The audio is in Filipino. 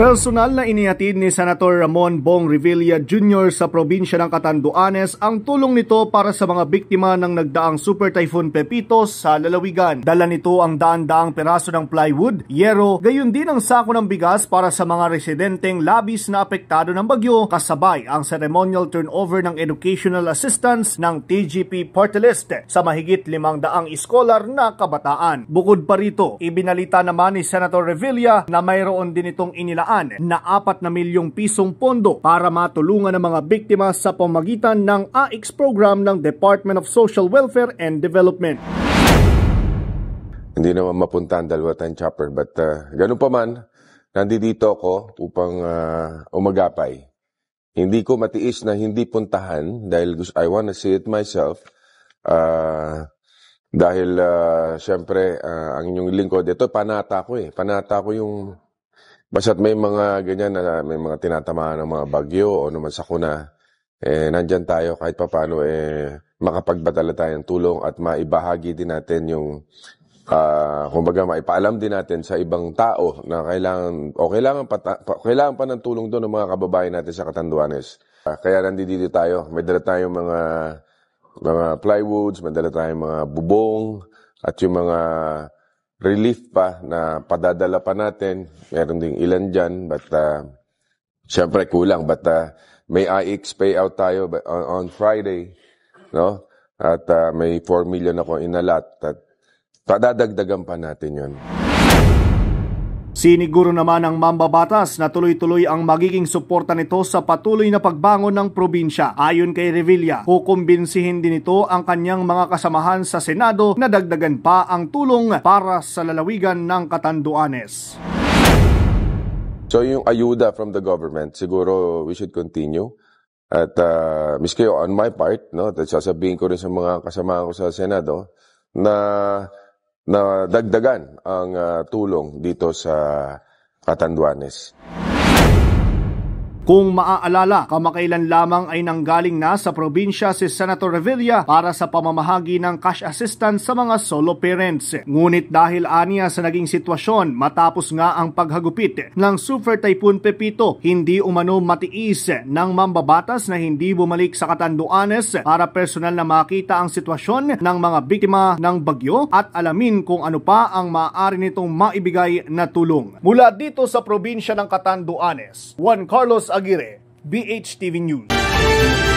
Personal na inihatid ni Senator Ramon Bong Revilla Jr. sa probinsya ng Catanduanes ang tulong nito para sa mga biktima ng nagdaang Super Typhoon Pepito sa lalawigan. Dala nito ang daan-daang peraso ng plywood, yero, gayon din ang sako ng bigas para sa mga residenteng labis na apektado ng bagyo kasabay ang ceremonial turnover ng educational assistance ng TGP Portaliste sa mahigit limang daang iskolar na kabataan. Bukod pa rito, ibinalita naman ni Senator Revilla na mayroon din itong inilagay 204 na milyong pisong pondo para matulungan ang mga biktima sa pamagitan ng AIX program ng Department of Social Welfare and Development. Hindi naman mapunta ang dalawatan chopper but uh, ganun pa man, nandito ako upang uh, umagapay. Hindi ko matiis na hindi puntahan dahil I want to see it myself. Uh, dahil, uh, syempre, uh, ang inyong lingkod, ito, panata ko eh. Panata ko yung Basta't may mga ganyan na may mga tinatamaan ng mga bagyo o naman ano sakuna, eh, nandyan tayo kahit papano eh, makapagbatala tayo ng tulong at maibahagi din natin yung uh, kumbaga maipaalam din natin sa ibang tao na kailangan o kailangan pa, pa kailangan pa ng tulong doon ng mga kababayan natin sa Katanduanes. Uh, kaya nandito tayo, may dala tayong mga mga plywoods, may dala tayong mga bubong at yung mga relief pa na padadala pa natin. Meron ding ilan dyan, but uh, syempre kulang. But uh, may IX payout tayo on, on Friday, no? At uh, may 4 million ako inalat. At padadagdagan pa natin yon. Siniguro naman ang mambabatas na tuloy-tuloy ang magiging suporta nito sa patuloy na pagbangon ng probinsya. Ayon kay Revilla, kukumbinsihin din ito ang kanyang mga kasamahan sa Senado na dagdagan pa ang tulong para sa lalawigan ng Katanduanes. So yung ayuda from the government, siguro we should continue. At uh, miski on my part, no, at sasabihin ko rin sa mga kasama ko sa Senado, na na dagdagan ang uh, tulong dito sa Katanduanes. Kung maaalala, kamakailan lamang ay nanggaling na sa probinsya si Senator Revilla para sa pamamahagi ng cash assistance sa mga solo parents. Ngunit dahil aniya sa naging sitwasyon matapos nga ang paghagupit ng Super Typhoon Pepito, hindi umano matiis ng mambabatas na hindi bumalik sa Catanduanes para personal na makita ang sitwasyon ng mga biktima ng bagyo at alamin kung ano pa ang maaari nitong maibigay na tulong. Mula dito sa probinsya ng Catanduanes, Juan Carlos Aguilar Aguirre, BH TV News.